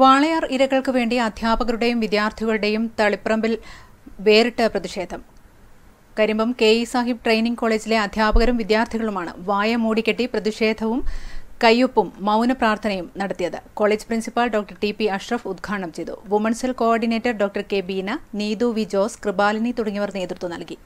വാളയാർ ഇരകൾക്ക് വേണ്ടി അധ്യാപകരുടെയും വിദ്യാർത്ഥികളുടെയും തളിപ്പറമ്പിൽ വേറിട്ട പ്രതിഷേധം Karimbam K E Sahib training കോളേജിലെ അധ്യാപകരും വിദ്യാർത്ഥികളുമാണ് വായ മൂടിക്കെട്ടി പ്രതിഷേധവും കയ്യൊപ്പും മൗന പ്രാർത്ഥനയും നടത്തിയത് college principal doctor T P Ashraf ഉദ്ഘാടനം ചെയ്തു women's cell coordinator doctor K Beena Neethu V Jose Krupalini തുടങ്ങിയവർ നേതൃത്വം നൽകി